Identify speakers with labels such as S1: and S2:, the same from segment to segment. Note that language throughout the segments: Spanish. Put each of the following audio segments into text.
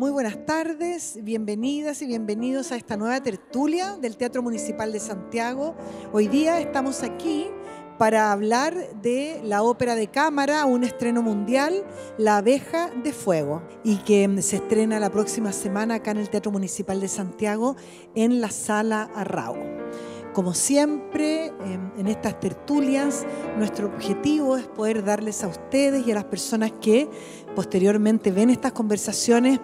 S1: Muy buenas tardes, bienvenidas y bienvenidos a esta nueva tertulia del Teatro Municipal de Santiago. Hoy día estamos aquí para hablar de la ópera de cámara, un estreno mundial, La abeja de fuego, y que se estrena la próxima semana acá en el Teatro Municipal de Santiago en la sala Arrau. Como siempre, en estas tertulias, nuestro objetivo es poder darles a ustedes y a las personas que posteriormente ven estas conversaciones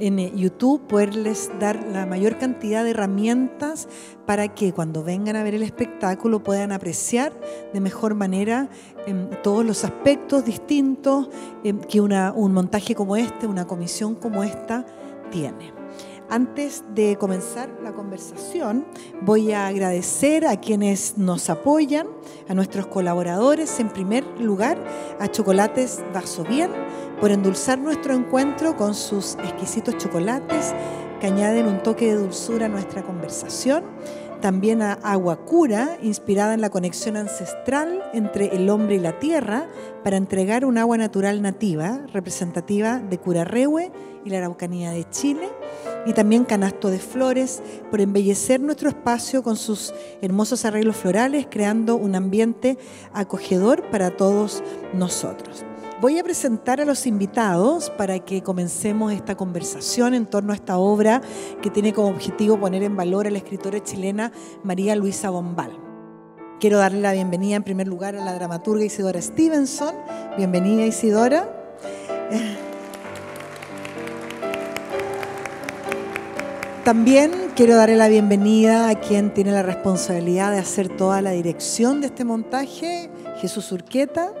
S1: en eh, YouTube, poderles dar la mayor cantidad de herramientas para que cuando vengan a ver el espectáculo puedan apreciar de mejor manera em, todos los aspectos distintos em, que un montaje como este, una comisión como esta tiene. Antes de comenzar la conversación, voy a agradecer a quienes nos apoyan, a nuestros colaboradores, en primer lugar a Chocolates bien por endulzar nuestro encuentro con sus exquisitos chocolates que añaden un toque de dulzura a nuestra conversación. También a Agua Cura, inspirada en la conexión ancestral entre el hombre y la tierra, para entregar un agua natural nativa, representativa de Curarrehue y la Araucanía de Chile y también canasto de flores, por embellecer nuestro espacio con sus hermosos arreglos florales, creando un ambiente acogedor para todos nosotros. Voy a presentar a los invitados para que comencemos esta conversación en torno a esta obra que tiene como objetivo poner en valor a la escritora chilena María Luisa Bombal. Quiero darle la bienvenida en primer lugar a la dramaturga Isidora Stevenson. Bienvenida Isidora. También quiero darle la bienvenida a quien tiene la responsabilidad de hacer toda la dirección de este montaje, Jesús Urqueta.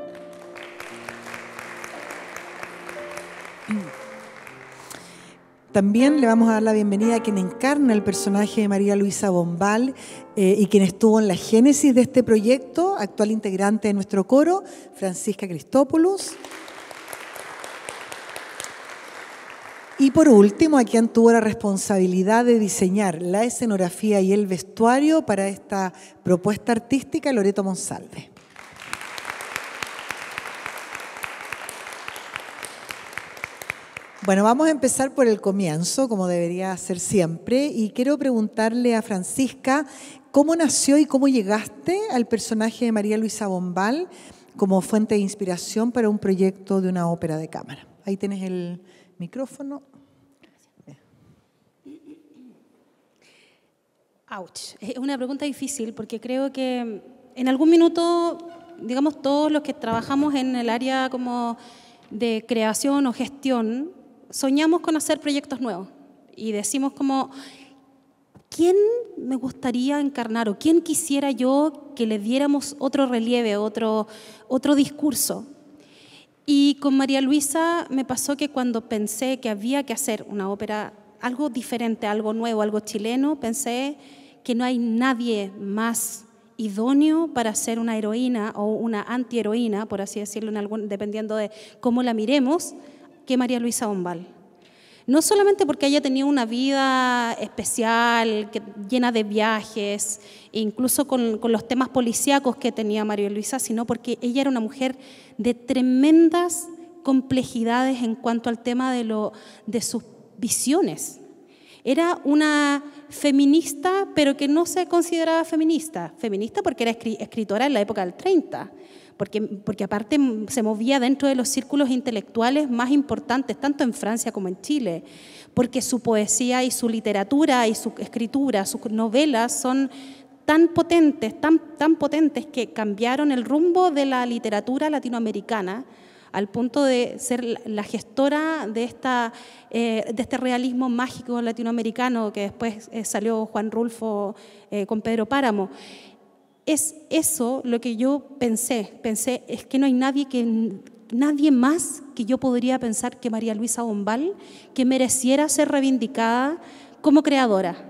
S1: También le vamos a dar la bienvenida a quien encarna el personaje de María Luisa Bombal eh, y quien estuvo en la génesis de este proyecto, actual integrante de nuestro coro, Francisca Cristópolis. Y por último, a quien tuvo la responsabilidad de diseñar la escenografía y el vestuario para esta propuesta artística, Loreto Monsalve. Bueno, vamos a empezar por el comienzo, como debería ser siempre, y quiero preguntarle a Francisca cómo nació y cómo llegaste al personaje de María Luisa Bombal como fuente de inspiración para un proyecto de una ópera de cámara. Ahí tienes el, micrófono.
S2: Ouch. Es una pregunta difícil porque creo que en algún minuto, digamos, todos los que trabajamos en el área como de creación o gestión, soñamos con hacer proyectos nuevos y decimos como, ¿quién me gustaría encarnar o quién quisiera yo que le diéramos otro relieve, otro, otro discurso? Y con María Luisa me pasó que cuando pensé que había que hacer una ópera, algo diferente, algo nuevo, algo chileno, pensé que no hay nadie más idóneo para ser una heroína o una antiheroína, por así decirlo, dependiendo de cómo la miremos, que María Luisa Ombal no solamente porque ella tenía una vida especial, llena de viajes, e incluso con, los temas policíacos que tenía María Luisa, sino porque ella era una mujer de tremendas complejidades en cuanto al tema de, de sus visiones. Era una feminista, pero que no se consideraba feminista. Feminista porque era escritora en la época del 30 porque, aparte se movía dentro de los círculos intelectuales más importantes, tanto en Francia como en Chile, porque su poesía y su literatura y su escritura, sus novelas son tan potentes, tan, tan potentes que cambiaron el rumbo de la literatura latinoamericana al punto de ser la gestora de, esta, eh, de este realismo mágico latinoamericano que después eh, salió Juan Rulfo eh, con Pedro Páramo es eso lo que yo pensé. Pensé, es que no hay nadie, que, nadie más que yo podría pensar que María Luisa Bombal, que mereciera ser reivindicada como creadora.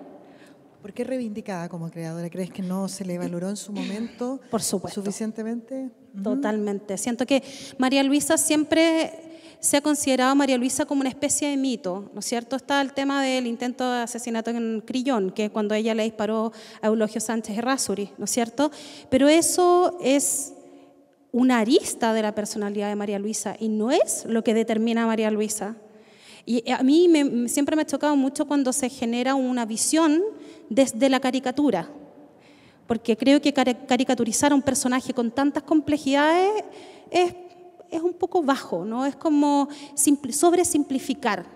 S1: ¿Por qué reivindicada como creadora? ¿Crees que no se le valoró en su momento Por supuesto. suficientemente? Totalmente. Siento que
S2: María Luisa siempre se ha considerado a María Luisa como una especie de mito, ¿no es cierto? Está el tema del intento de asesinato en Crillón, que cuando ella le disparó a Eulogio Sánchez Errázuri, ¿no es cierto? Pero eso es una arista de la personalidad de María Luisa y no es lo que determina a María Luisa. Y a mí siempre me ha chocado mucho cuando se genera una visión desde la caricatura, porque creo que caricaturizar a un personaje con tantas complejidades es es un poco bajo, ¿no? es como sobre simplificar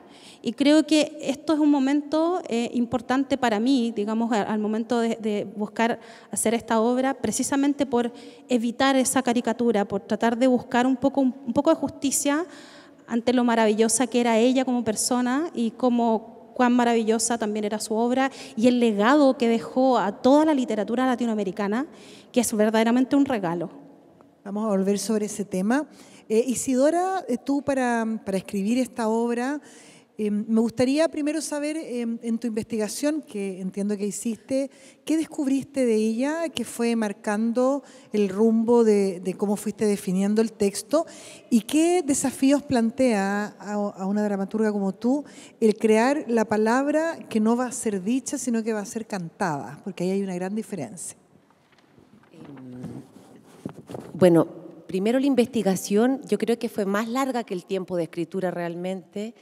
S2: Y creo que esto es un momento eh, importante para mí, digamos, al, momento de, buscar hacer esta obra, precisamente por evitar esa caricatura, por tratar de buscar un poco, un poco de justicia ante lo maravillosa que era ella como persona y como cuán maravillosa también era su obra y el legado que dejó a toda la literatura latinoamericana, que es
S1: verdaderamente un regalo. Vamos a volver sobre ese tema. Eh, Isidora, eh, tú para, escribir esta obra, eh, me gustaría primero saber en tu investigación, que entiendo que hiciste, ¿qué descubriste de ella que fue marcando el rumbo de, cómo fuiste definiendo el texto? ¿Y qué desafíos plantea a, a, una dramaturga como tú el crear la palabra que no va a ser dicha, sino que va a ser cantada? Porque ahí hay una gran diferencia. Bueno, Primero la investigación,
S3: yo creo que fue más larga que el tiempo de escritura realmente,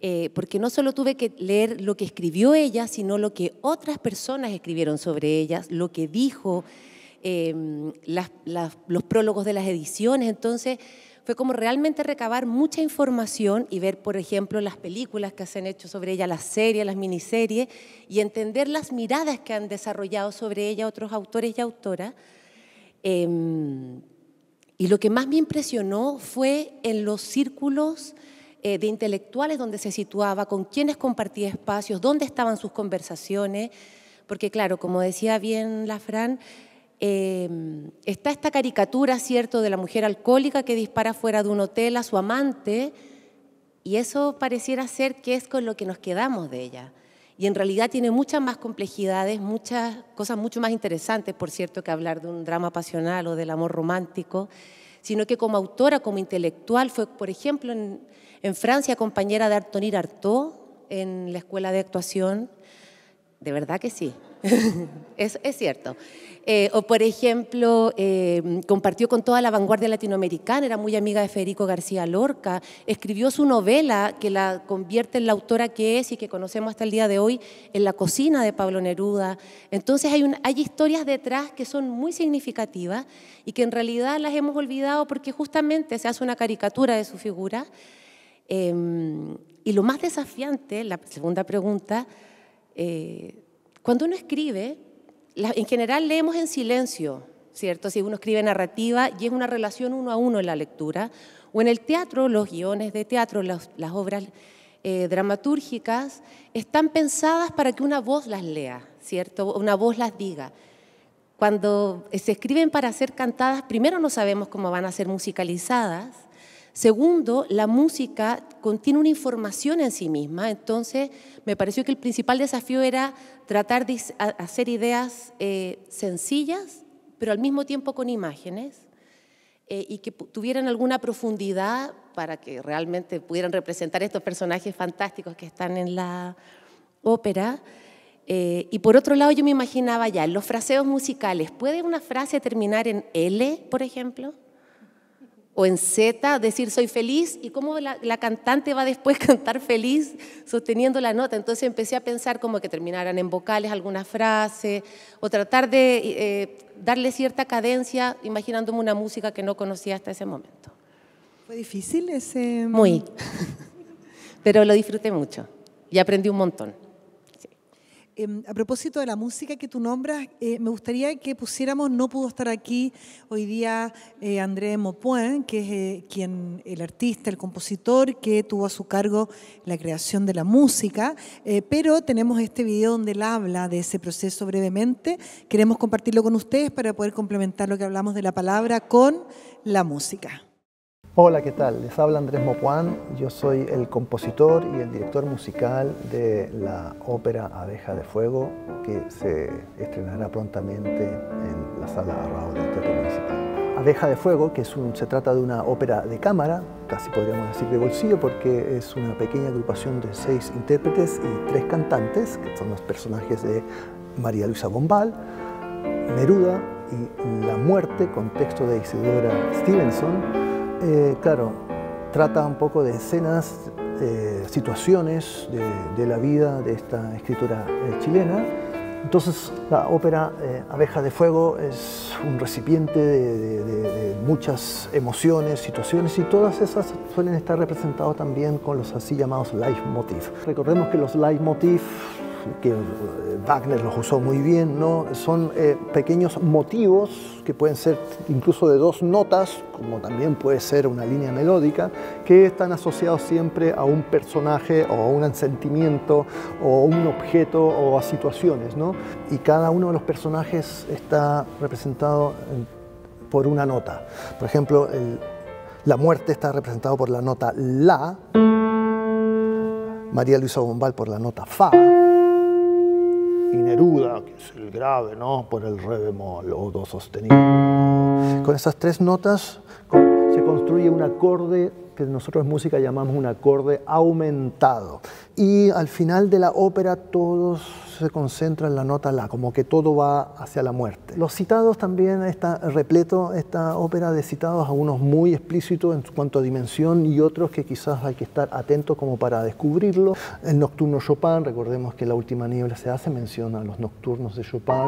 S3: eh, porque no solo tuve que leer lo que escribió ella, sino lo que otras personas escribieron sobre ellas, lo que dijo, em, los prólogos de las ediciones. Entonces fue como realmente recabar mucha información y ver, por ejemplo, las películas que se han hecho sobre ella, las series, las miniseries, y entender las miradas que han desarrollado sobre ella otros autores y autoras. Em, y lo que más me impresionó fue en los círculos eh, de intelectuales donde se situaba, con quienes compartía espacios, dónde estaban sus conversaciones, porque claro, como decía bien la em, está esta caricatura, ¿cierto?, de la mujer alcohólica que dispara fuera de un hotel a su amante, y eso pareciera ser que es con lo que nos quedamos de ella y en realidad tiene muchas más complejidades, muchas cosas mucho más interesantes, por cierto, que hablar de un drama pasional o del amor romántico, sino que como autora, como intelectual, fue, por ejemplo, en, Francia compañera de Artonir Artaud en la Escuela de Actuación, de verdad que sí. es, cierto. Eh, o, por ejemplo, eh, compartió con toda la vanguardia latinoamericana, era muy amiga de Federico García Lorca, escribió su novela que la convierte en la autora que es y que conocemos hasta el día de hoy, en la cocina de Pablo Neruda. Entonces hay, hay historias detrás que son muy significativas y que en realidad las hemos olvidado porque justamente se hace una caricatura de su figura. Em, y lo más desafiante, la segunda pregunta, eh, cuando uno escribe, en general leemos en silencio, ¿cierto? Si uno escribe narrativa y es una relación uno a uno en la lectura, o en el teatro, los guiones de teatro, las, obras eh, dramatúrgicas, están pensadas para que una voz las lea, ¿cierto? Una voz las diga. Cuando eh, se escriben para ser cantadas, primero no sabemos cómo van a ser musicalizadas, Segundo, la música contiene una información en sí misma, entonces me pareció que el principal desafío era tratar de hacer ideas eh, sencillas, pero al mismo tiempo con imágenes, eh, y que tuvieran alguna profundidad para que realmente pudieran representar estos personajes fantásticos que están en la ópera. Eh, y por otro lado, yo me imaginaba ya, los fraseos musicales, ¿puede una frase terminar en L, por ejemplo? o en Z, decir soy feliz y cómo la, cantante va después cantar feliz sosteniendo la nota. Entonces empecé a pensar como que terminaran en vocales alguna frase o tratar de eh, darle cierta cadencia imaginándome una música que no conocía hasta ese momento.
S1: ¿Fue difícil ese...? Muy,
S3: pero lo disfruté mucho y aprendí un montón.
S1: Em, a propósito de la música que tú nombras, eh, me gustaría que pusiéramos, no pudo estar aquí hoy día eh, André Maupoin, que es eh, quien, el artista, el compositor que tuvo a su cargo la creación de la música, eh, pero tenemos este video donde él habla de ese proceso brevemente. Queremos compartirlo con ustedes para poder complementar lo que hablamos de la palabra con la música.
S4: Hola, ¿qué tal? Les habla Andrés Mopuán, yo soy el compositor y el director musical de la ópera Abeja de Fuego que se estrenará prontamente en la sala Arrao del Teatro Municipal. Abeja de Fuego, que se trata de una ópera de cámara, casi podríamos decir de bolsillo, porque es una pequeña agrupación de seis intérpretes y tres cantantes, que son los personajes de María Luisa Bombal, Neruda y La Muerte, con texto de Isidora Stevenson, eh, claro, trata un poco de escenas, eh, situaciones de, la vida de esta escritura eh, chilena. Entonces la ópera Abeja de Fuego es un recipiente de, de, muchas emociones, situaciones y todas esas suelen estar representadas también con los así llamados leitmotiv. Recordemos que los leitmotiv que eh, Wagner los usó muy bien, ¿no? son eh, pequeños motivos que pueden ser incluso de dos notas, como también puede ser una línea melódica, que están asociados siempre a un personaje o a un sentimiento o a un objeto o a situaciones. ¿no? Y cada uno de los personajes está representado por una nota. Por ejemplo, la muerte está representada por la nota La. María Luisa Bombal por la nota Fa y Neruda, que es el grave, ¿no? Por el re bemol o do sostenido. Con esas tres notas se construye un acorde que nosotros en música llamamos un acorde aumentado. Y al final de la ópera todos se concentra en la nota La, como que todo va hacia la muerte. Los citados también está repleto esta ópera de citados, algunos muy explícitos en cuanto a dimensión y otros que quizás hay que estar atentos como para descubrirlo. El nocturno Chopin, recordemos que La Última Niebla se hace menciona a los nocturnos de Chopin.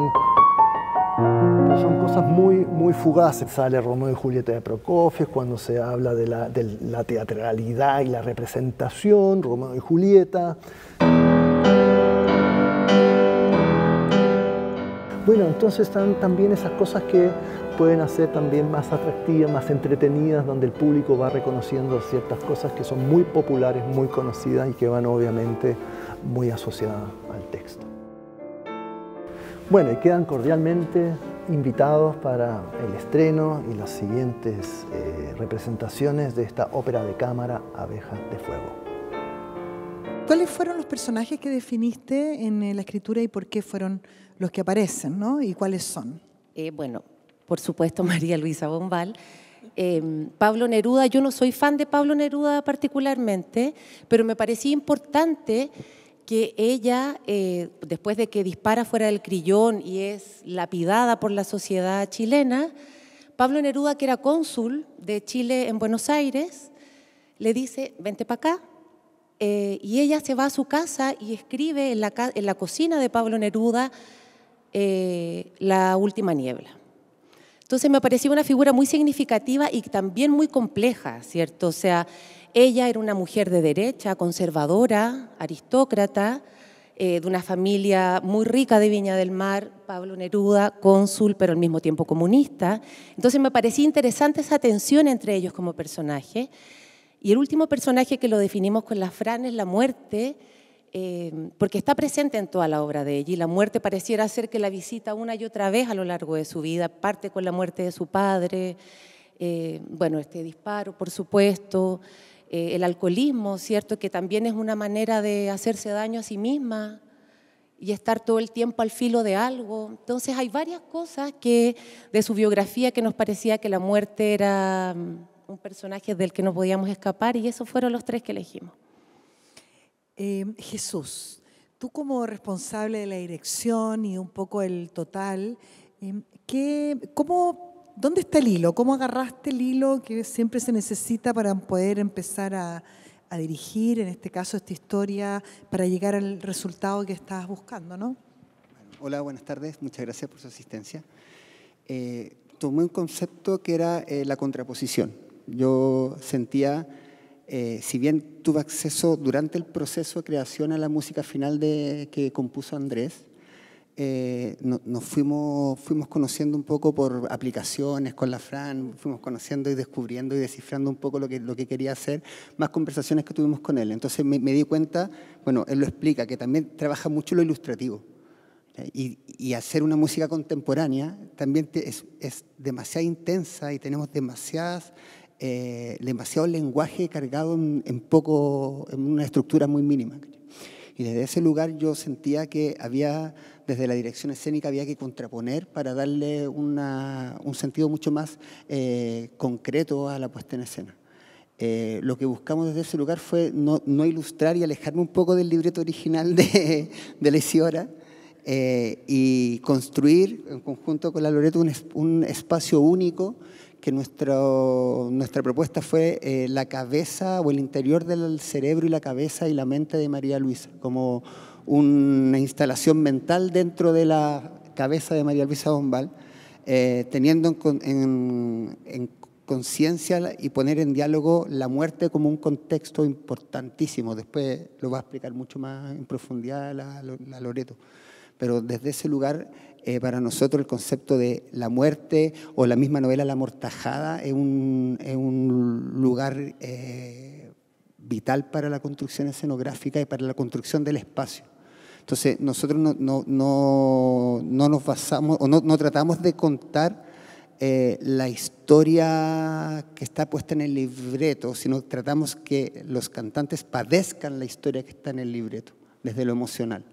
S4: Son cosas muy, muy fugaces. Sale Romeo y Julieta de Prokofiev cuando se habla de la, de la teatralidad y la representación, Romeo y Julieta. Bueno, entonces están también esas cosas que pueden hacer también más atractivas, más entretenidas, donde el público va reconociendo ciertas cosas que son muy populares, muy conocidas y que van obviamente muy asociadas al texto. Bueno, y quedan cordialmente invitados para el estreno y las siguientes eh, representaciones de esta ópera de cámara Abeja de Fuego.
S1: ¿Cuáles fueron los personajes que definiste en eh, la escritura y por qué fueron los que aparecen, ¿no? ¿Y cuáles son? Eh, bueno, por supuesto, María Luisa Bombal. Em, Pablo Neruda,
S3: yo no soy fan de Pablo Neruda particularmente, pero me parecía importante que ella, eh, después de que dispara fuera del crillón y es lapidada por la sociedad chilena, Pablo Neruda, que era cónsul de Chile en Buenos Aires, le dice, vente para acá. Eh, y ella se va a su casa y escribe en la, en la cocina de Pablo Neruda eh, La Última Niebla. Entonces me parecía una figura muy significativa y también muy compleja, ¿cierto? O sea, ella era una mujer de derecha, conservadora, aristócrata, eh, de una familia muy rica de Viña del Mar, Pablo Neruda, cónsul, pero al mismo tiempo comunista. Entonces me parecía interesante esa tensión entre ellos como personaje. Y el último personaje que lo definimos con la Fran es la muerte, eh, porque está presente en toda la obra de ella y la muerte pareciera ser que la visita una y otra vez a lo largo de su vida, parte con la muerte de su padre, eh, bueno, este disparo, por supuesto, eh, el alcoholismo, ¿cierto? Que también es una manera de hacerse daño a sí misma y estar todo el tiempo al filo de algo. Entonces hay varias cosas que de su biografía que nos parecía que la muerte era mm, un personaje del que no podíamos escapar y esos fueron los tres que elegimos.
S1: Em, Jesús, tú como responsable de la dirección y un poco el total, em, ¿qué, ¿cómo ¿Dónde está el hilo? ¿Cómo agarraste el hilo que siempre se necesita para poder empezar a, dirigir, en este caso, esta historia, para llegar al resultado que estás buscando, ¿no?
S5: Hola, buenas tardes. Muchas gracias por su asistencia. Eh, tomé un concepto que era eh, la contraposición. Yo sentía, eh, si bien tuve acceso durante el proceso de creación a la música final de, que compuso Andrés, eh, nos fuimos, fuimos conociendo un poco por aplicaciones con la Fran, fuimos conociendo y descubriendo y descifrando un poco lo que, lo que quería hacer, más conversaciones que tuvimos con él. Entonces me, di cuenta, bueno, él lo explica, que también trabaja mucho lo ilustrativo. Y, y, hacer una música contemporánea también es, es, demasiado intensa y tenemos demasiadas, eh, demasiado lenguaje cargado en, poco, en una estructura muy mínima. Y desde ese lugar yo sentía que había, desde la dirección escénica, había que contraponer para darle una, un sentido mucho más eh, concreto a la puesta en escena. Eh, lo que buscamos desde ese lugar fue no, no, ilustrar y alejarme un poco del libreto original de, de la eh, y construir en conjunto con la Loreto un, un espacio único que nuestra propuesta fue eh, la cabeza o el interior del cerebro y la cabeza y la mente de María Luisa, como una instalación mental dentro de la cabeza de María Luisa Bombal, eh, teniendo en, conciencia y poner en diálogo la muerte como un contexto importantísimo. Después lo va a explicar mucho más en profundidad la, la Loreto. Pero desde ese lugar eh, para nosotros el concepto de la muerte o la misma novela La Mortajada es un, es un lugar eh, vital para la construcción escenográfica y para la construcción del espacio. Entonces, nosotros no, no, no, no nos basamos o no, tratamos de contar eh, la historia que está puesta en el libreto, sino tratamos que los cantantes padezcan la historia que está en el libreto, desde lo emocional.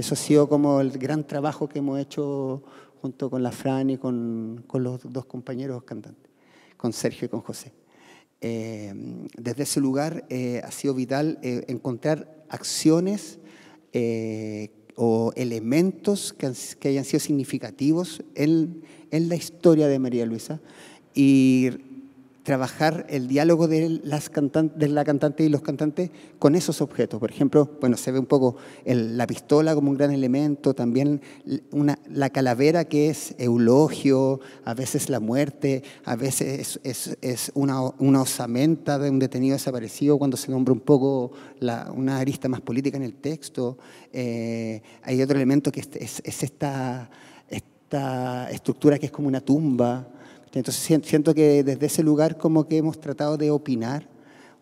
S5: Eso ha sido como el gran trabajo que hemos hecho junto con la Fran y con, con los dos compañeros cantantes, con Sergio y con José. Eh, desde ese lugar eh, ha sido vital eh, encontrar acciones o elementos que, que, hayan sido significativos en, en la historia de María Luisa y trabajar el diálogo de, las de la cantante y los cantantes con esos objetos. Por ejemplo, bueno, se ve un poco el, la pistola como un gran elemento, también la calavera que es eulogio, a veces la muerte, a veces es, una, osamenta de un detenido desaparecido cuando se nombra un poco una arista más política en el texto. Eh, hay otro elemento que es, esta, esta estructura que es como una tumba. Entonces siento que desde ese lugar como que hemos tratado de opinar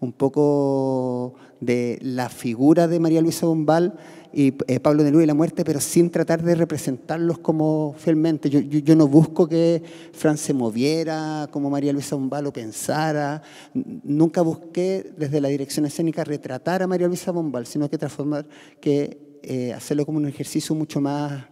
S5: un poco de la figura de María Luisa Bombal y eh, Pablo de y la muerte, pero sin tratar de representarlos como fielmente. Yo, no busco que Fran se moviera como María Luisa Bombal lo pensara. Nunca busqué desde la dirección escénica retratar a María Luisa Bombal, sino que transformar, que eh, hacerlo como un ejercicio mucho más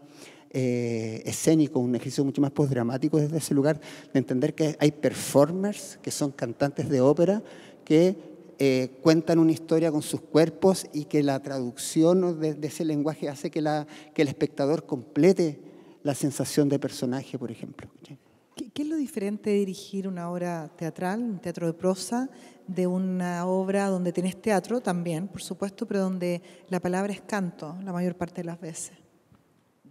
S5: eh, escénico, un ejercicio mucho más post-dramático desde ese lugar, de entender que hay performers, que son cantantes de ópera, que eh, cuentan una historia con sus cuerpos y que la traducción de, ese lenguaje hace que, el espectador complete la sensación de personaje, por ejemplo.
S1: ¿Qué, ¿Qué, es lo diferente de dirigir una obra teatral, un teatro de prosa, de una obra donde tenés teatro también, por supuesto, pero donde la palabra es canto la mayor parte de las veces?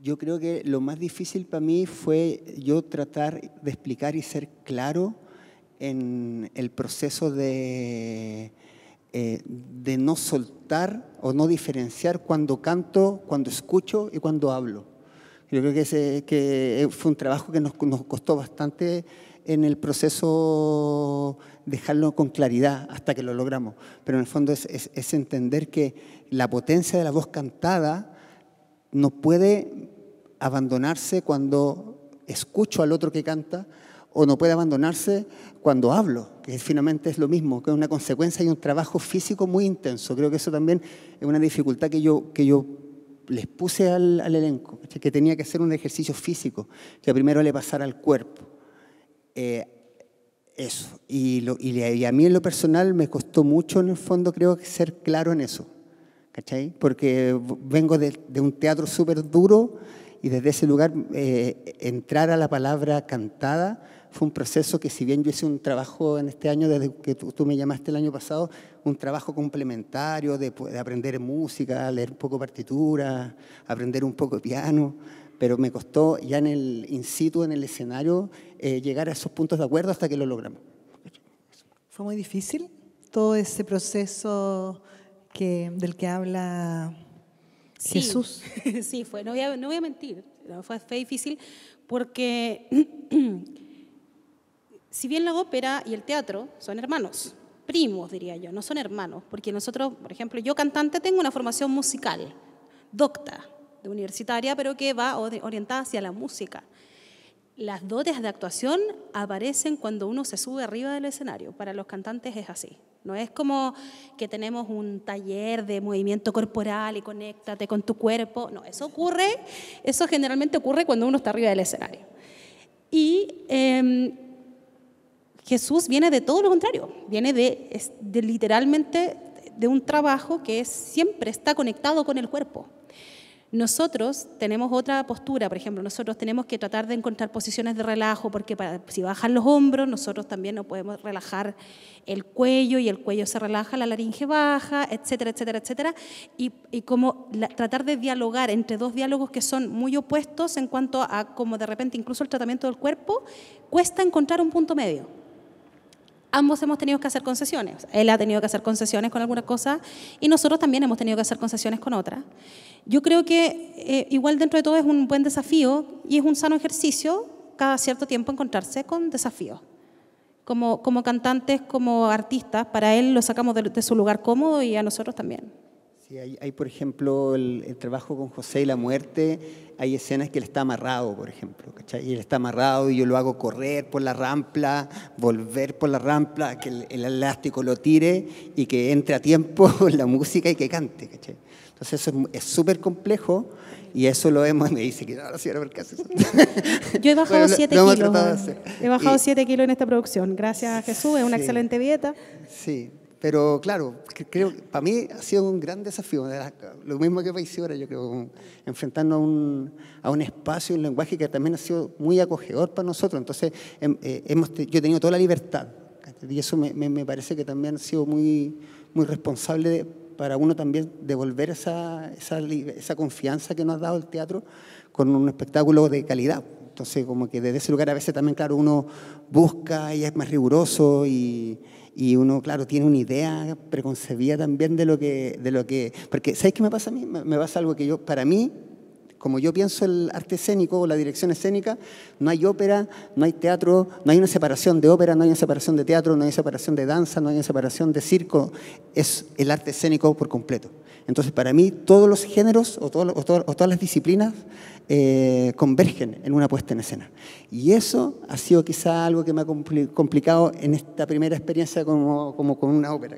S5: yo creo que lo más difícil para mí fue yo tratar de explicar y ser claro en el proceso de, eh, de no soltar o no diferenciar cuando canto, cuando escucho y cuando hablo. Yo creo que, ese, que fue un trabajo que nos, nos costó bastante en el proceso dejarlo con claridad hasta que lo logramos. Pero en el fondo es, es, es entender que la potencia de la voz cantada no puede abandonarse cuando escucho al otro que canta o no puede abandonarse cuando hablo, que finalmente es lo mismo, que es una consecuencia y un trabajo físico muy intenso. Creo que eso también es una dificultad que yo, que yo les puse al, elenco, que tenía que hacer un ejercicio físico, que primero le pasara al cuerpo. Eh, eso. Y, lo, y, a mí en lo personal me costó mucho, en el fondo, creo, ser claro en eso. ¿Cachai? Porque vengo de un teatro súper duro y desde ese lugar eh, entrar a la palabra cantada fue un proceso que si bien yo hice un trabajo en este año, desde que tú, me llamaste el año pasado, un trabajo complementario de, de, aprender música, leer un poco partitura, aprender un poco piano, pero me costó ya en el in situ, en el escenario, eh, llegar a esos puntos de acuerdo hasta que lo logramos.
S1: ¿Fue muy difícil todo ese proceso que, del que habla
S2: Sí, Jesús. sí, fue, no voy, a, no voy a mentir, fue, fue difícil porque si bien la ópera y el teatro son hermanos, primos diría yo, no son hermanos, porque nosotros, por ejemplo, yo cantante tengo una formación musical, docta, de universitaria, pero que va orientada hacia la música las dotes de actuación aparecen cuando uno se sube arriba del escenario. Para los cantantes es así. No es como que tenemos un taller de movimiento corporal y conéctate con tu cuerpo. No, eso ocurre, eso generalmente ocurre cuando uno está arriba del escenario. Y em, Jesús viene de todo lo contrario, viene de, literalmente de un trabajo que siempre está conectado con el cuerpo. Nosotros tenemos otra postura, por ejemplo, nosotros tenemos que tratar de encontrar posiciones de relajo, porque para, si bajan los hombros, nosotros también no podemos relajar el cuello y el cuello se relaja, la laringe baja, etcétera, etcétera, etcétera. Y, como tratar de dialogar entre dos diálogos que son muy opuestos en cuanto a como de repente incluso el tratamiento del cuerpo, cuesta encontrar un punto medio ambos hemos tenido que hacer concesiones. Él ha tenido que hacer concesiones con alguna cosa y nosotros también hemos tenido que hacer concesiones con otra. Yo creo que eh, igual dentro de todo es un buen desafío y es un sano ejercicio cada cierto tiempo encontrarse con desafíos. Como, como cantantes, como artistas, para él lo sacamos de, su lugar cómodo y a nosotros también.
S5: hay, por ejemplo el, trabajo con José y la muerte, hay escenas que él está amarrado, por ejemplo, Y él está amarrado y yo lo hago correr por la rampla, volver por la rampla, que el, el elástico lo tire y que entre a tiempo la música y que cante, ¿cachai? Entonces eso es súper complejo y eso lo hemos, me dice que ahora sí señora, ¿por qué haces
S2: Yo he bajado 7 kilos. Eh. He bajado 7 kilos en esta producción, gracias a Jesús, es una excelente dieta.
S5: Sí, pero claro, creo para mí ha sido un gran desafío, lo mismo que para ahora, yo creo, enfrentarnos a un, espacio, un lenguaje que también ha sido muy acogedor para nosotros. Entonces, em, eh, hemos, yo he tenido toda la libertad y eso me, parece que también ha sido muy, muy responsable de para uno también devolver esa, confianza que nos ha dado el teatro con un espectáculo de calidad. Entonces, como que desde ese lugar a veces también, claro, uno busca y es más riguroso y, uno, claro, tiene una idea preconcebida también de lo que... De lo que porque, ¿sabes qué me pasa a mí? Me, me pasa algo que yo, para mí, como yo pienso el arte escénico o la dirección escénica, no hay ópera, no hay teatro, no hay una separación de ópera, no hay una separación de teatro, no hay una separación de danza, no hay una separación de circo. Es el arte escénico por completo. Entonces, para mí, todos los géneros o, todas las disciplinas eh, convergen en una puesta en escena. Y eso ha sido quizá algo que me ha complicado en esta primera experiencia como, como con una ópera.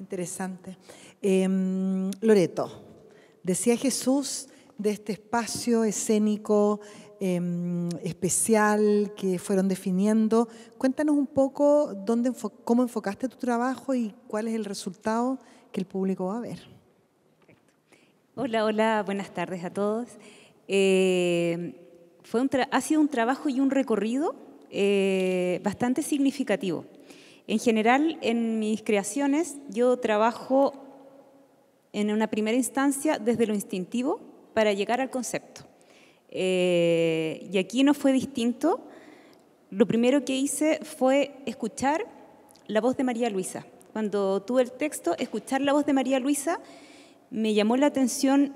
S1: Interesante. Em, Loreto, decía Jesús de este espacio escénico em, especial que fueron definiendo. Cuéntanos un poco dónde cómo enfocaste tu trabajo y cuál es el resultado que el público va a ver.
S6: Hola, hola, buenas tardes a todos. Eh, fue ha sido un trabajo y un recorrido eh, bastante significativo. En general, en mis creaciones, yo trabajo en una primera instancia desde lo instintivo, para llegar al concepto. Eh, y aquí no fue distinto. Lo primero que hice fue escuchar la voz de María Luisa. Cuando tuve el texto, escuchar la voz de María Luisa me llamó la atención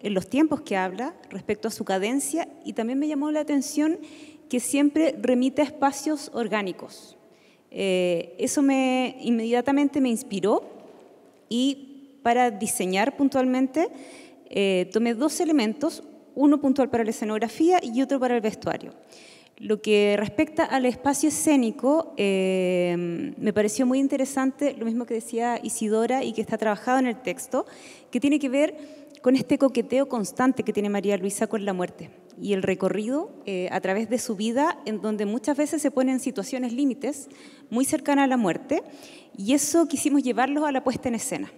S6: en los tiempos que habla respecto a su cadencia y también me llamó la atención que siempre remite a espacios orgánicos. Eh, eso me, inmediatamente me inspiró y para diseñar puntualmente eh, tomé dos elementos, uno puntual para la escenografía y otro para el vestuario. Lo que respecta al espacio escénico, eh, me pareció muy interesante lo mismo que decía Isidora y que está trabajado en el texto, que tiene que ver con este coqueteo constante que tiene María Luisa con la muerte y el recorrido eh, a través de su vida, en donde muchas veces se ponen situaciones límites muy cercanas a la muerte, y eso quisimos llevarlos a la puesta en escena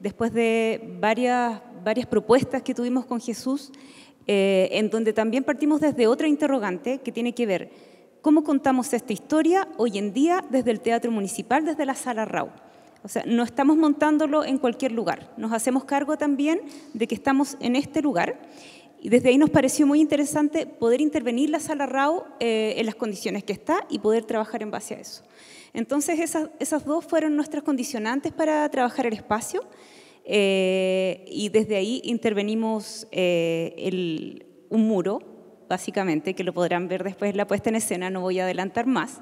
S6: después de varias, varias propuestas que tuvimos con Jesús, eh, en donde también partimos desde otra interrogante que tiene que ver cómo contamos esta historia hoy en día desde el Teatro Municipal, desde la Sala Rau. O sea, no estamos montándolo en cualquier lugar, nos hacemos cargo también de que estamos en este lugar. Y desde ahí nos pareció muy interesante poder intervenir la sala RAU eh, en las condiciones que está y poder trabajar en base a eso. Entonces esas, esas dos fueron nuestras condicionantes para trabajar el espacio eh, y desde ahí intervenimos eh, el, un muro, básicamente, que lo podrán ver después en la puesta en escena, no voy a adelantar más,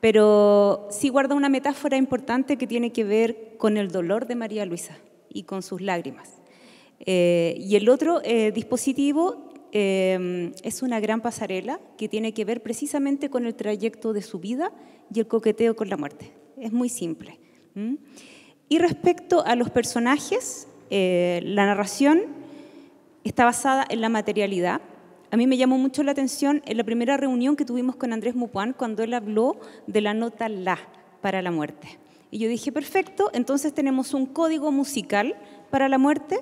S6: pero sí guarda una metáfora importante que tiene que ver con el dolor de María Luisa y con sus lágrimas. Eh, y el otro dispositivo Em, es una gran pasarela que tiene que ver precisamente con el trayecto de su vida y el coqueteo con la muerte. Es muy simple. Y respecto a los personajes, eh, la narración está basada en la materialidad. A mí me llamó mucho la atención en la primera reunión que tuvimos con Andrés Mupuán cuando él habló de la nota La para la muerte. Y yo dije, perfecto, entonces tenemos un código musical para la muerte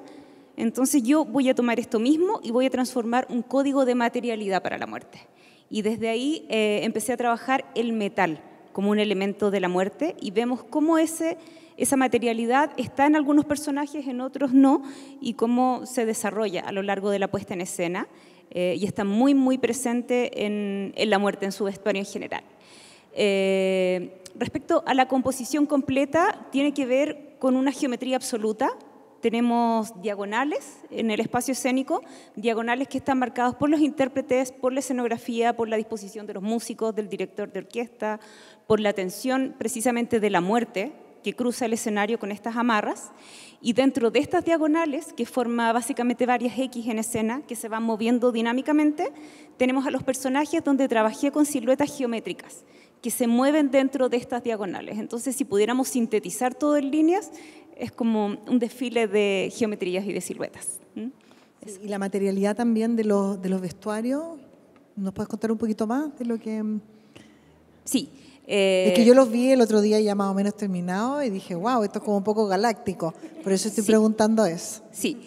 S6: entonces yo voy a tomar esto mismo y voy a transformar un código de materialidad para la muerte. Y desde ahí eh, empecé a trabajar el metal como un elemento de la muerte y vemos cómo ese, esa materialidad está en algunos personajes, en otros no, y cómo se desarrolla a lo largo de la puesta en escena eh, y está muy, muy presente en, la muerte, en su vestuario en general. Eh, respecto a la composición completa, tiene que ver con una geometría absoluta, tenemos diagonales en el espacio escénico, diagonales que están marcados por los intérpretes, por la escenografía, por la disposición de los músicos, del director de orquesta, por la tensión precisamente de la muerte que cruza el escenario con estas amarras. Y dentro de estas diagonales, que forma básicamente varias X en escena, que se van moviendo dinámicamente, tenemos a los personajes donde trabajé con siluetas geométricas, que se mueven dentro de estas diagonales. Entonces, si pudiéramos sintetizar todo en líneas, es como un desfile de geometrías y de siluetas.
S1: y la materialidad también de los, de los vestuarios, ¿nos puedes contar un poquito más de lo que...? Mm? Sí.
S6: Es que eh, yo
S1: los vi el otro día ya más o menos terminados y dije, wow, esto es como un poco galáctico. Por eso estoy
S6: preguntando eso. Sí.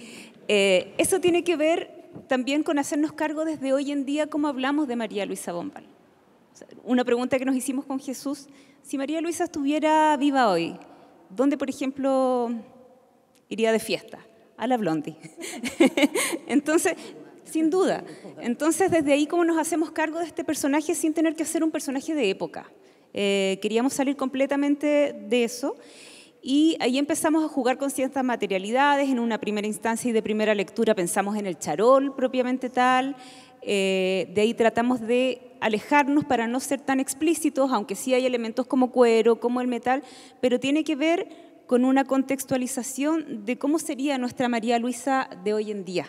S6: Eh, eso tiene que ver también con hacernos cargo desde hoy en día cómo hablamos de María Luisa Bombal. Una pregunta que nos hicimos con Jesús, si María Luisa estuviera viva hoy, ¿dónde, por ejemplo, iría de fiesta? A la Blondie. Entonces, sin duda. Entonces, desde ahí, ¿cómo nos hacemos cargo de este personaje sin tener que hacer un personaje de época? Eh, queríamos salir completamente de eso. Y ahí empezamos a jugar con ciertas materialidades. En una primera instancia y de primera lectura pensamos en el charol propiamente tal, eh, de ahí tratamos de alejarnos para no ser tan explícitos, aunque sí hay elementos como cuero, como el metal, pero tiene que ver con una contextualización de cómo sería nuestra María Luisa de hoy en día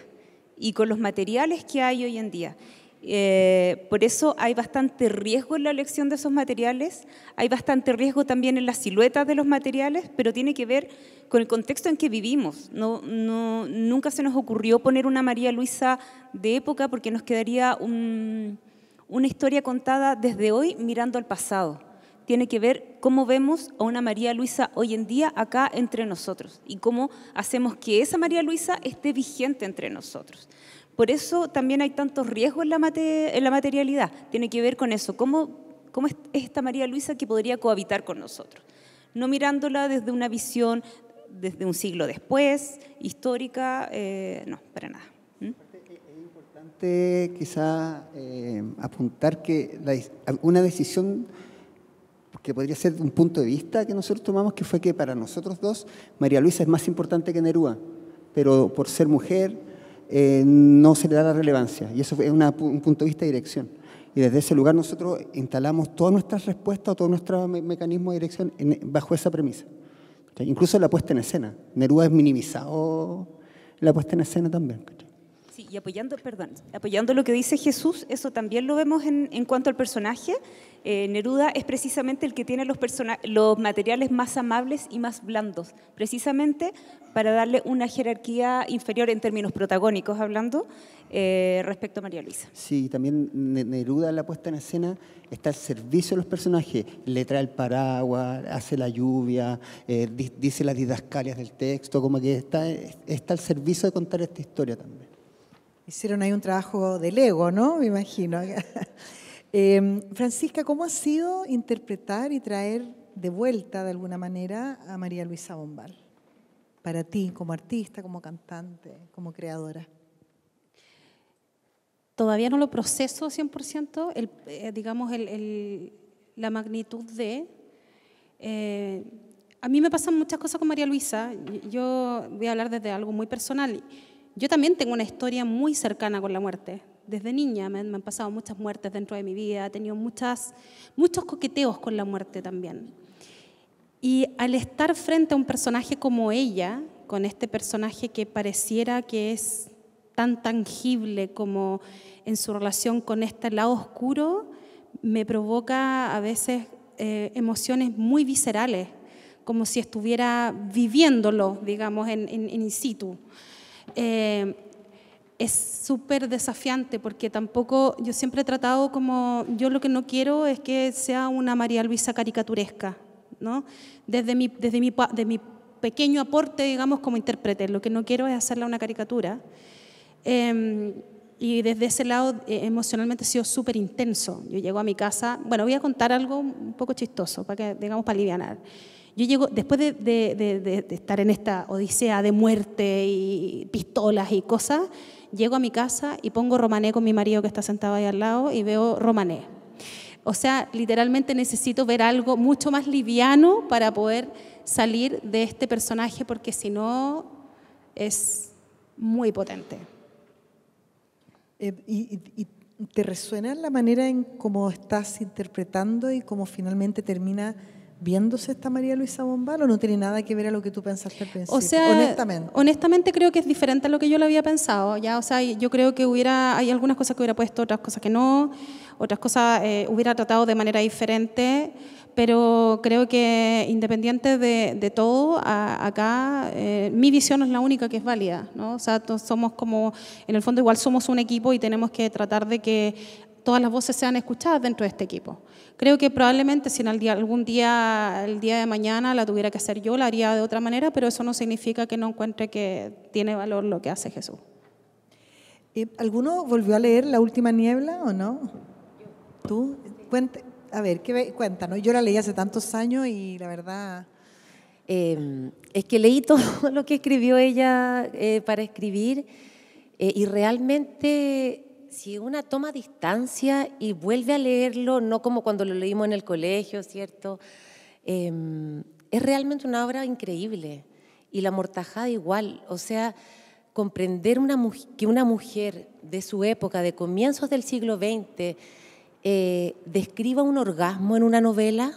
S6: y con los materiales que hay hoy en día. Eh, por eso hay bastante riesgo en la elección de esos materiales, hay bastante riesgo también en la silueta de los materiales, pero tiene que ver con el contexto en que vivimos. nunca se nos ocurrió poner una María Luisa de época porque nos quedaría una historia contada desde hoy mirando al pasado. Tiene que ver cómo vemos a una María Luisa hoy en día acá entre nosotros y cómo hacemos que esa María Luisa esté vigente entre nosotros. Por eso también hay tantos riesgos en la, en la materialidad. Tiene que ver con eso. ¿Cómo, ¿Cómo es esta María Luisa que podría cohabitar con nosotros? No mirándola desde una visión desde un siglo después, histórica, eh, no, para nada.
S5: ¿Mm? Es importante quizá eh, apuntar que una decisión que podría ser un punto de vista que nosotros tomamos, que fue que para nosotros dos, María Luisa es más importante que Nerúa, pero por ser mujer, eh, no se le da la relevancia. Y eso es un punto de vista de dirección. Y desde ese lugar nosotros instalamos todas nuestras respuestas o todo nuestro mecanismo de dirección bajo esa premisa. Incluso la puesta en escena. Neruda es minimizado la puesta en escena también.
S6: Sí, y apoyando, perdón, apoyando lo que dice Jesús, eso también lo vemos en, cuanto al personaje. Eh, Neruda es precisamente el que tiene los, los materiales más amables y más blandos, precisamente para darle una jerarquía inferior en términos protagónicos, hablando eh, respecto a María Luisa.
S5: Sí, también Neruda, la puesta en escena, está al servicio de los personajes, le trae el paraguas, hace la lluvia, eh, dice las didascalias del texto, como que está, está al servicio de contar esta historia también.
S1: Hicieron ahí un trabajo del ego, ¿no? Me imagino. Eh, Francisca, ¿cómo ha sido interpretar y traer de vuelta, de alguna manera, a María Luisa Bombal? Para ti, como artista, como cantante, como creadora.
S2: Todavía no lo proceso 100%, el, ciento, eh, digamos, la magnitud de... Eh, a mí me pasan muchas cosas con María Luisa. Yo voy a hablar desde algo muy personal. Yo también tengo una historia muy cercana con la muerte. Desde niña me, han pasado muchas muertes dentro de mi vida, he tenido muchas, muchos coqueteos con la muerte también. Y al estar frente a un personaje como ella, con este personaje que pareciera que es tan tangible como en su relación con este lado oscuro, me provoca a veces eh, emociones muy viscerales, como si estuviera viviéndolo, digamos, en in situ. Eh, es súper desafiante porque tampoco, yo siempre he tratado como, yo lo que no quiero es que sea una María Luisa caricaturesca, ¿no? Desde mi, desde mi, de mi pequeño aporte, digamos, como intérprete, lo que no quiero es hacerla una caricatura. Em, y desde ese lado eh, emocionalmente ha sido súper intenso. Yo llego a mi casa, bueno, voy a contar algo un poco chistoso, para que, digamos, para aliviar. Yo llego, después de, estar en esta odisea de muerte y pistolas y cosas, llego a mi casa y pongo Romané con mi marido que está sentado ahí al lado y veo Romané. O sea, literalmente necesito ver algo mucho más liviano para poder salir de este personaje porque si no es
S1: muy potente. y, te resuena la manera en cómo estás interpretando y cómo finalmente termina viéndose esta María Luisa Bombal o no tiene nada que ver a lo que tú pensaste al O sea,
S2: honestamente. creo que es diferente a lo que yo lo había pensado, ya, o sea, yo creo que hubiera, hay algunas cosas que hubiera puesto, otras cosas que no, otras cosas eh, hubiera tratado de manera diferente, pero creo que independiente de, de todo, acá eh, mi visión es la única que es válida, ¿no? O sea, somos como, en el fondo igual somos un equipo y tenemos que tratar de que todas las voces sean escuchadas dentro de este equipo. Creo que probablemente si en algún día, el día de mañana la tuviera que hacer yo, la haría de otra manera, pero eso no significa que no encuentre que tiene valor lo que hace Jesús.
S1: Eh, ¿Alguno volvió a leer La Última Niebla o no? ¿Tú? a ver, ¿qué, cuéntanos. Yo la leí hace tantos años y la verdad... Em, es que leí todo lo que escribió
S3: ella eh, para escribir eh, y realmente si una toma distancia y vuelve a leerlo, no como cuando lo leímos en el colegio, ¿cierto? Em, es realmente una obra increíble. Y la mortajada igual, o sea, comprender que una mujer de su época, de comienzos del siglo XX, eh, describa un orgasmo en una novela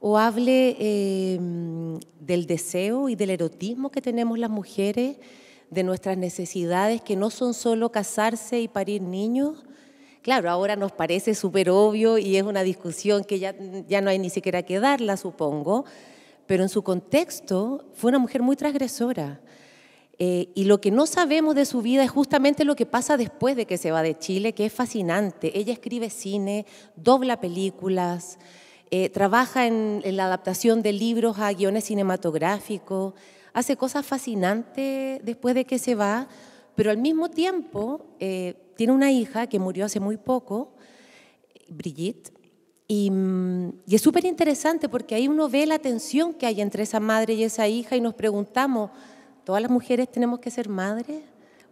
S3: o hable em, del deseo y del erotismo que tenemos las mujeres de nuestras necesidades, que no son solo casarse y parir niños. Claro, ahora nos parece súper obvio y es una discusión que ya, ya no hay ni siquiera que darla, supongo, pero en su contexto fue una mujer muy transgresora. Eh, y lo que no sabemos de su vida es justamente lo que pasa después de que se va de Chile, que es fascinante. Ella escribe cine, dobla películas, eh, trabaja en, en, la adaptación de libros a guiones cinematográficos, hace cosas fascinantes después de que se va, pero al mismo tiempo eh, tiene una hija que murió hace muy poco, Brigitte, y, mm, y es súper interesante porque ahí uno ve la tensión que hay entre esa madre y esa hija y nos preguntamos, ¿todas las mujeres tenemos que ser madres?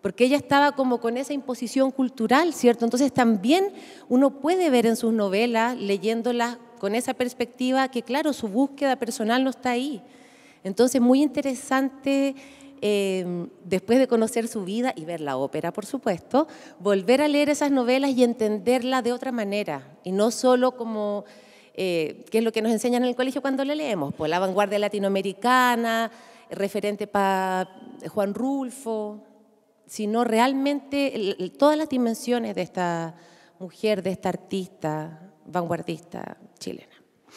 S3: porque ella estaba como con esa imposición cultural, ¿cierto? Entonces también uno puede ver en sus novelas, leyéndolas con esa perspectiva, que claro, su búsqueda personal no está ahí, entonces, muy interesante. Eh, después de conocer su vida y ver la ópera, por supuesto, volver a leer esas novelas y entenderla de otra manera, y no solo como, eh, ¿qué es lo que nos enseñan en el colegio cuando le leemos, Pues la vanguardia latinoamericana, referente para Juan Rulfo, sino realmente todas las dimensiones de esta mujer, de esta artista vanguardista chilena.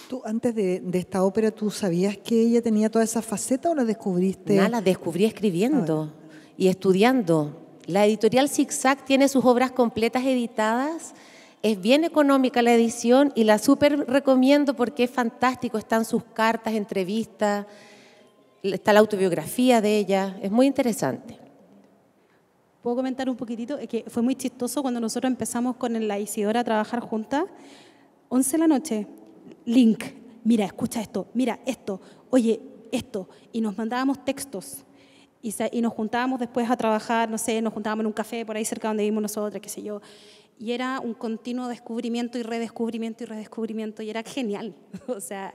S1: ¿Tú antes de, esta ópera, tú sabías que ella tenía toda esa faceta o la descubriste? No, la descubrí escribiendo y estudiando. La editorial Zigzag tiene sus obras completas
S3: editadas. Es bien económica la edición y la súper recomiendo porque es fantástico. Están sus cartas, entrevistas, está la autobiografía de ella. Es muy interesante. ¿Puedo comentar un poquitito? Es que fue muy chistoso cuando nosotros
S2: empezamos con la Isidora a trabajar juntas. 11 de la noche, link, mira, escucha esto, mira esto, oye, esto. Y nos mandábamos textos y, nos juntábamos después a trabajar, no sé, nos juntábamos en un café por ahí cerca donde vivimos nosotros, qué sé yo. Y era un continuo descubrimiento y redescubrimiento y redescubrimiento y era genial. o sea,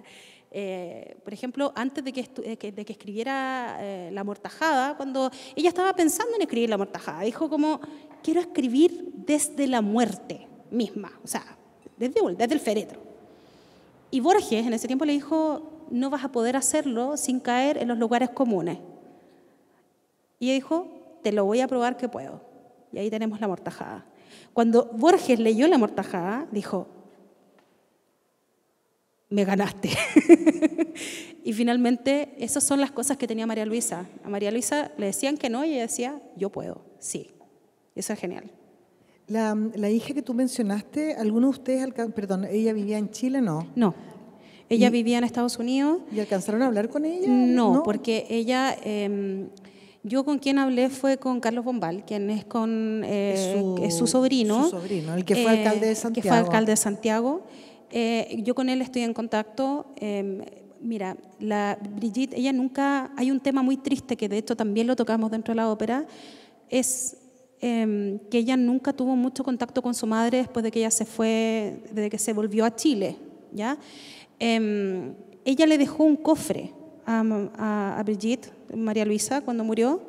S2: eh, por ejemplo, antes de que, de que, escribiera eh, La Mortajada, cuando ella estaba pensando en escribir La Mortajada, dijo como, quiero escribir desde la muerte misma, o sea, desde, desde el féretro. Y Borges en ese tiempo le dijo, no vas a poder hacerlo sin caer en los lugares comunes. Y ella dijo, te lo voy a probar que puedo. Y ahí tenemos la mortajada. Cuando Borges leyó la mortajada, dijo, me ganaste. y finalmente, esas son las cosas que tenía María Luisa. A María Luisa le decían que no y ella decía, yo puedo, sí. Eso es genial.
S1: La, hija que tú mencionaste, ¿alguno de ustedes, perdón, ella vivía en Chile, no? No, ella vivía en Estados Unidos. ¿Y alcanzaron a hablar con ella? No,
S2: porque ella... Em, yo con quien hablé fue con Carlos Bombal, quien es con eh, su, sobrino. Su sobrino,
S1: el que fue eh, alcalde de Santiago. Que eh, fue alcalde de
S2: Santiago. yo con él estoy en contacto. Em, mira, la Brigitte, ella nunca, hay un tema muy triste que de hecho también lo tocamos dentro de la ópera, es Em, que ella nunca tuvo mucho contacto con su madre después de que ella se fue, desde que se volvió a Chile. ¿ya? Em, ella le dejó un cofre a, a, Brigitte, María Luisa, cuando murió,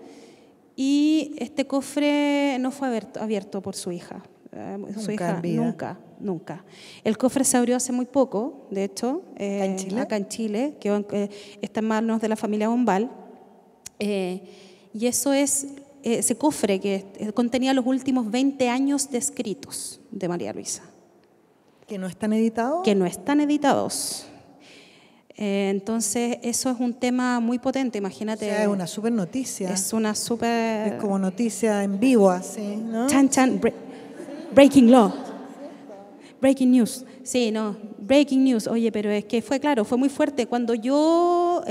S2: y este cofre no fue abierto, por su hija. Eh, nunca su hija nunca, nunca. El cofre se abrió hace muy poco, de hecho, acá en eh, Chile, que eh, está en manos de la familia Bombal. y eso es ese eh, cofre que contenía los últimos 20 años de escritos de María Luisa.
S1: ¿Que no están editados? Que no
S2: están editados. Eh, entonces, eso es un tema muy potente, imagínate. es una
S1: super noticia.
S2: Es una super... Es como
S1: noticia en vivo, así, ¿no? Chan, chan,
S2: breaking law. Breaking news. Sí, no, breaking news, oye, pero es que fue claro, fue muy fuerte. Cuando yo,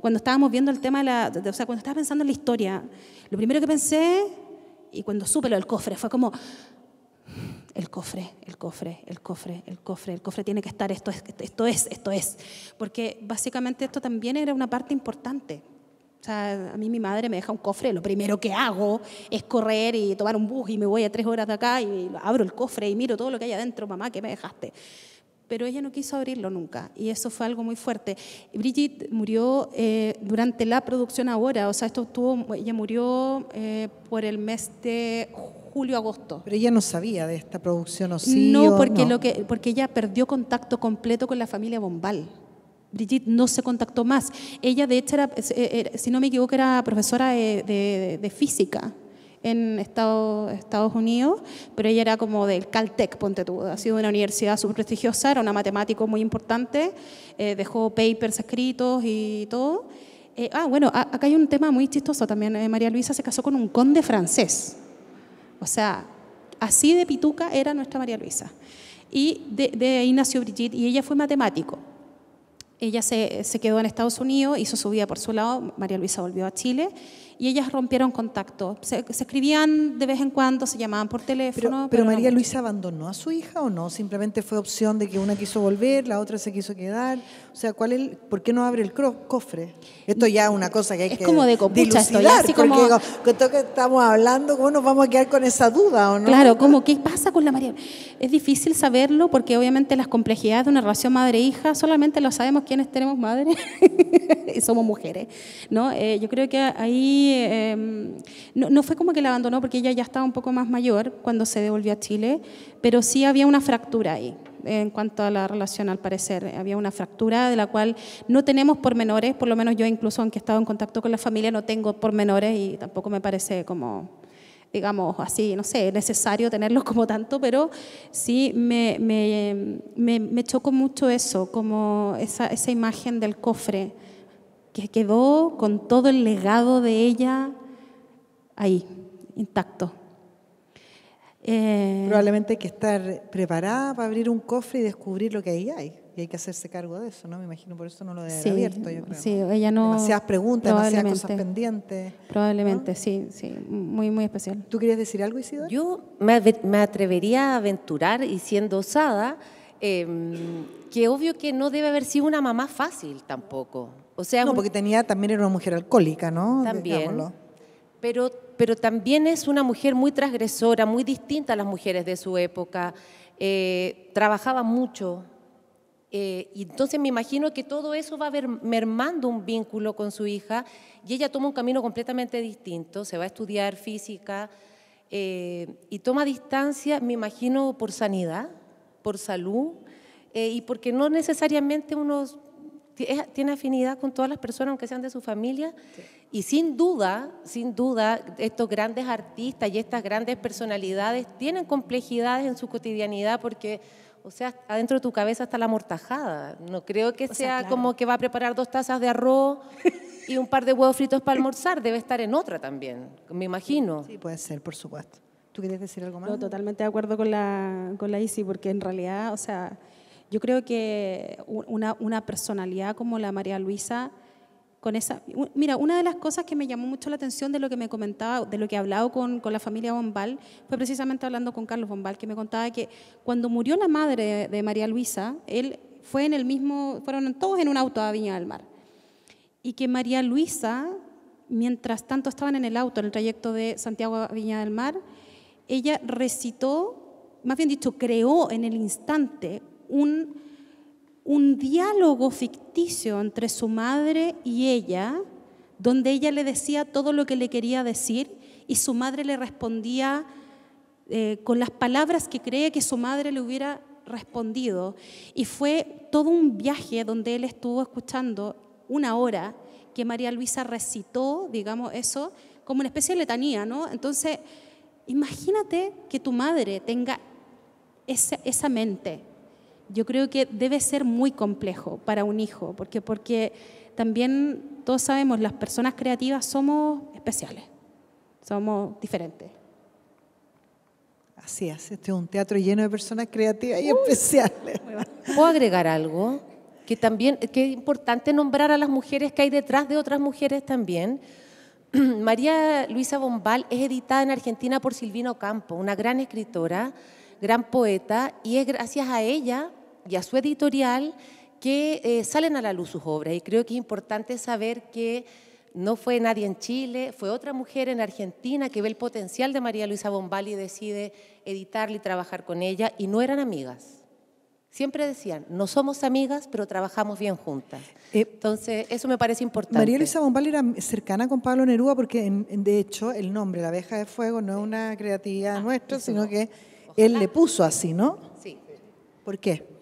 S2: cuando estábamos viendo el tema, de la, o sea, cuando estaba pensando en la historia, lo primero que pensé, y cuando supe lo del cofre, fue como, el cofre, el cofre, el cofre, el cofre, el cofre tiene que estar, esto es, esto es, esto es. Porque básicamente esto también era una parte importante. O sea, a mí mi madre me deja un cofre, lo primero que hago es correr y tomar un bus y me voy a tres horas de acá y abro el cofre y miro todo lo que hay adentro, mamá, ¿qué me dejaste pero ella no quiso abrirlo nunca y eso fue algo muy fuerte. Brigitte murió eh, durante la producción ahora, o sea, esto estuvo ella murió eh, por el mes de julio-agosto. Pero ella no sabía
S1: de esta producción o sí. No, porque, no. Lo
S2: que, porque ella perdió contacto completo con la familia Bombal. Brigitte no se contactó más. Ella, de hecho, era, eh, si no me equivoco, era profesora de, de física en Estados, Unidos, pero ella era como del Caltech, ponte tú, ha sido una universidad súper prestigiosa, era una matemático muy importante, eh, dejó papers escritos y todo. Eh, ah, bueno, acá hay un tema muy chistoso también. Eh, María Luisa se casó con un conde francés. O sea, así de pituca era nuestra María Luisa. Y de, de ahí nació Brigitte y ella fue matemático. Ella se, se quedó en Estados Unidos, hizo su vida por su lado, María Luisa volvió a Chile y ellas rompieron contacto. Se, escribían de vez en cuando, se llamaban por teléfono. Pero, María
S1: Luisa abandonó a su hija o no? Simplemente fue opción de que una quiso volver, la otra se quiso quedar. O sea, ¿cuál ¿por qué no abre el cofre? Esto ya es una cosa que hay es como de que estamos hablando, ¿cómo nos vamos a quedar con esa duda o no? Claro, como qué pasa
S2: con la María. Es difícil saberlo porque obviamente las complejidades de una relación madre-hija solamente lo sabemos quienes tenemos madre y somos mujeres, ¿no? Eh, yo creo que ahí Em, no, fue como que la abandonó porque ella ya estaba un poco más mayor cuando se devolvió a Chile, pero sí había una fractura ahí en cuanto a la relación al parecer. Había una fractura de la cual no tenemos pormenores, por lo menos yo incluso aunque he estado en contacto con la familia no tengo pormenores y tampoco me parece como digamos así, no sé, necesario tenerlos como tanto, pero sí me, me, em, me, me chocó mucho eso, como esa, esa imagen del cofre que quedó con todo el legado de
S1: ella ahí, intacto. Eh, probablemente hay que estar preparada para abrir un cofre y descubrir lo que ahí hay. Y hay que hacerse cargo de eso, ¿no? Me imagino, por eso no lo he abierto, yo creo. Sí, ella no... Demasiadas preguntas, demasiadas cosas pendientes.
S2: Probablemente, sí, sí. Muy, muy especial.
S1: ¿Tú querías decir algo, Isidora? Yo
S3: me atrevería a aventurar, y siendo osada, em, que obvio que no debe haber sido una mamá fácil
S1: tampoco. O sea, no, porque tenía también era una mujer alcohólica, ¿no? También.
S3: Pero, pero también es una mujer muy transgresora, muy distinta a las mujeres de su época. Eh, trabajaba mucho. Eh, y entonces me imagino que todo eso va a ver mermando un vínculo con su hija y ella toma un camino completamente distinto, se va a estudiar física eh, y toma distancia, me imagino, por sanidad, por salud y porque no necesariamente uno tiene afinidad con todas las personas, aunque sean de su familia. Y sin duda, sin duda, estos grandes artistas y estas grandes personalidades tienen complejidades en su cotidianidad porque... O sea, adentro de tu cabeza está la mortajada. No creo que sea, como que va a preparar dos tazas de arroz y un par de huevos fritos para almorzar. Debe estar en otra también,
S1: me imagino. Sí, puede ser, por supuesto. ¿Tú quieres decir algo más? No, totalmente de acuerdo
S2: con la, con la ICI, porque en realidad, o sea, yo creo que una, una personalidad como la María Luisa, con esa... Mira, una de las cosas que me llamó mucho la atención de lo que me comentaba, de lo que he hablado con, con la familia Bombal, fue precisamente hablando con Carlos Bombal, que me contaba que cuando murió la madre de María Luisa, él fue en el mismo, fueron todos en un auto a Viña del Mar. Y que María Luisa, mientras tanto estaban en el auto, en el trayecto de Santiago a Viña del Mar, ella recitó, más bien dicho, creó en el instante un, diálogo ficticio entre su madre y ella, donde ella le decía todo lo que le quería decir y su madre le respondía eh, con las palabras que cree que su madre le hubiera respondido. Y fue todo un viaje donde él estuvo escuchando una hora que María Luisa recitó, digamos eso, como una especie de letanía, ¿no? Entonces, imagínate que tu madre tenga esa mente, yo creo que debe ser muy complejo para un hijo, porque, porque también todos sabemos, las personas creativas somos
S1: especiales, somos diferentes. Así es, este es un teatro lleno de personas creativas y especiales. ¿Puedo agregar algo? Que también
S3: que es importante nombrar a las mujeres que hay detrás de otras mujeres también. María Luisa Bombal es editada en Argentina por Silvino Ocampo, una gran escritora gran poeta, y es gracias a ella y a su editorial que eh, salen a la luz sus obras. Y creo que es importante saber que no fue nadie en Chile, fue otra mujer en Argentina que ve el potencial de María Luisa Bombal y decide editarla y trabajar con ella, y no eran amigas. Siempre decían, no somos amigas, pero trabajamos bien juntas. Eh, Entonces, eso me parece importante. María Luisa
S1: Bombal era cercana con Pablo Neruda porque, de hecho, el nombre, La abeja de fuego, no es una creatividad ah, nuestra, sino que él le puso así, ¿no? Sí. ¿Por qué?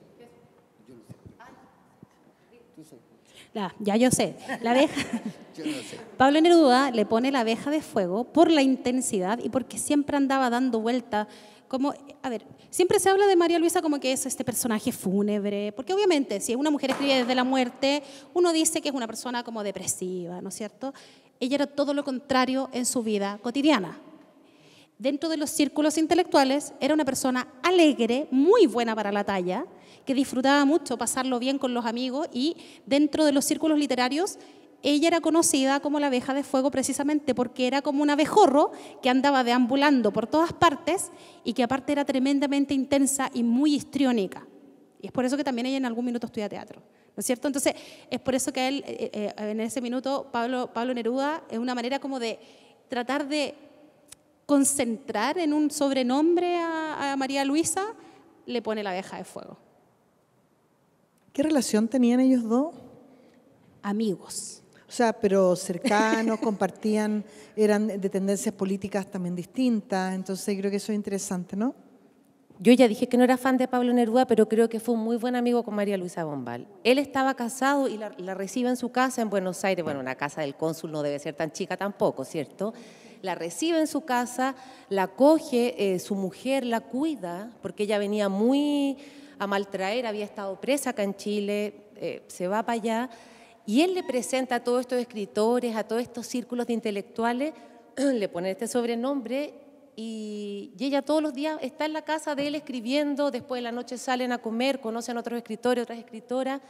S2: ya yo sé. La abeja. yo sé. Pablo Neruda le pone la abeja de fuego por la intensidad y porque siempre andaba dando vuelta. Como, a ver, siempre se habla de María Luisa como que es este personaje fúnebre, porque obviamente si una mujer escribe desde la muerte, uno dice que es una persona como depresiva, ¿no es cierto? Ella era todo lo contrario en su vida cotidiana dentro de los círculos intelectuales, era una persona alegre, muy buena para la talla, que disfrutaba mucho pasarlo bien con los amigos y dentro de los círculos literarios ella era conocida como la abeja de fuego precisamente porque era como un abejorro que andaba deambulando por todas partes y que aparte era tremendamente intensa y muy histriónica. Y es por eso que también ella en algún minuto estudia teatro. ¿No es cierto? Entonces, es por eso que él, eh, eh, en ese minuto, Pablo, Pablo Neruda, es una manera como de tratar de concentrar en un sobrenombre a, María Luisa, le pone la abeja de fuego.
S1: ¿Qué relación tenían ellos dos? Amigos. O sea, pero cercanos, compartían, eran de tendencias políticas también distintas, entonces creo que eso es interesante, ¿no?
S3: Yo ya dije que no era fan de Pablo Neruda, pero creo que fue un muy buen amigo con María Luisa Bombal. Él estaba casado y la, la recibe en su casa en Buenos Aires, bueno, una casa del cónsul no debe ser tan chica tampoco, ¿cierto? la recibe en su casa, la coge, eh, su mujer la cuida, porque ella venía muy a maltraer, había estado presa acá en Chile, eh, se va para allá, y él le presenta a todos estos escritores, a todos estos círculos de intelectuales, le pone este sobrenombre y, ella todos los días está en la casa de él escribiendo, después de la noche salen a comer, conocen a otros escritores, otras escritoras,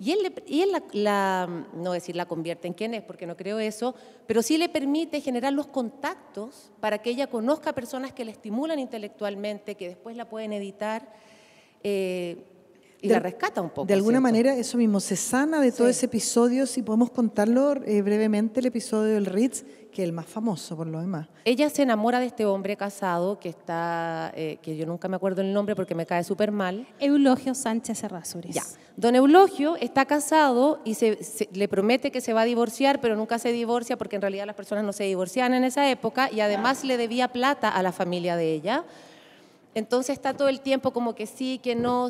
S3: y él, la, mm, no decir la convierte en quién es, porque no creo eso, pero sí le permite generar los contactos para que ella conozca personas que la estimulan intelectualmente, que después la pueden editar. Eh, y la rescata un poco. De alguna manera,
S1: eso mismo, se sana de todo ese episodio, si podemos contarlo eh, brevemente, el episodio del Ritz, que es el más famoso por lo demás.
S3: Ella se enamora de este hombre casado que está, eh, que yo nunca me acuerdo el nombre porque me cae súper mal. Eulogio Sánchez Errázuriz. Don Eulogio está casado y se, le promete que se va a divorciar, pero nunca se divorcia porque en realidad las personas no se divorcian en esa época y además le debía plata a la familia de ella entonces está todo el tiempo como que sí, que no,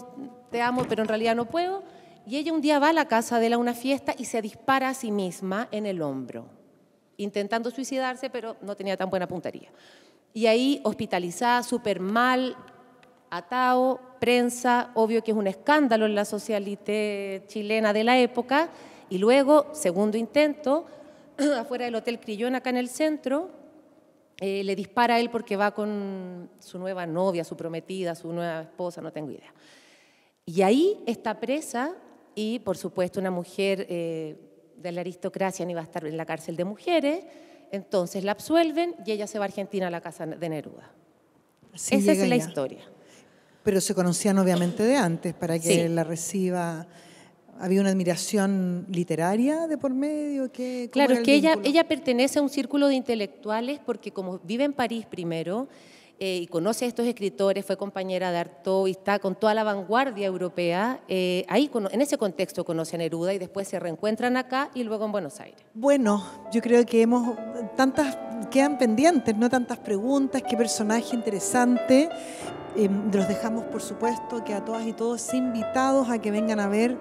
S3: te amo, pero en realidad no puedo. Y ella un día va a la casa de él a una fiesta y se dispara a sí misma en el hombro, intentando suicidarse, pero no tenía tan buena puntería. Y ahí hospitalizada, súper mal, atao, prensa, obvio que es un escándalo en la socialité chilena de la época. Y luego, segundo intento, afuera del Hotel Crillón, acá en el centro, eh, le dispara a él porque va con su nueva novia, su prometida, su nueva esposa, no tengo idea. Y ahí está presa y, por supuesto, una mujer eh, de la aristocracia ni va a estar en la cárcel de mujeres, entonces la absuelven y ella se va a Argentina a la casa de Neruda. Esa es la historia.
S1: Pero se conocían obviamente de antes para que la reciba había una admiración literaria de por medio. Que, claro, es que ella,
S3: ella pertenece a un círculo de intelectuales porque como vive en París primero eh, y conoce a estos escritores, fue compañera de Artaud y está con toda la vanguardia europea, eh, ahí en ese contexto conoce a Neruda y después se reencuentran acá y luego en Buenos Aires.
S1: Bueno, yo creo que hemos tantas quedan pendientes, no tantas preguntas, qué personaje interesante. Em, los dejamos, por supuesto, que a todas y todos invitados a que vengan a ver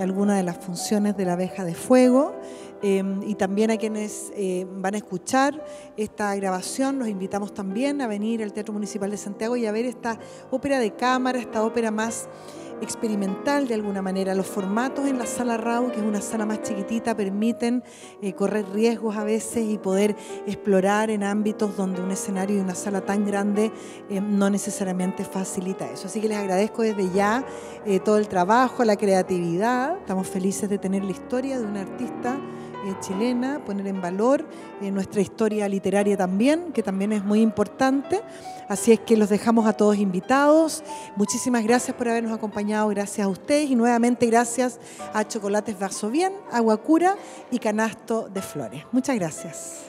S1: algunas de las funciones de la abeja de fuego. Em, y también a quienes eh, van a escuchar esta grabación, los invitamos también a venir al Teatro Municipal de Santiago y a ver esta ópera de cámara, esta ópera más experimental de alguna manera. Los formatos en la sala RAU, que es una sala más chiquitita, permiten eh, correr riesgos a veces y poder explorar en ámbitos donde un escenario y una sala tan grande eh, no necesariamente facilita eso. Así que les agradezco desde ya eh, todo el trabajo, la creatividad. Estamos felices de tener la historia de un artista eh, chilena, poner en valor eh, nuestra historia literaria también, que también es muy importante. Así es que los dejamos a todos invitados. Muchísimas gracias por habernos acompañado, gracias a ustedes y nuevamente gracias a Chocolates Vaso Bien, Aguacura y Canasto de Flores. Muchas gracias.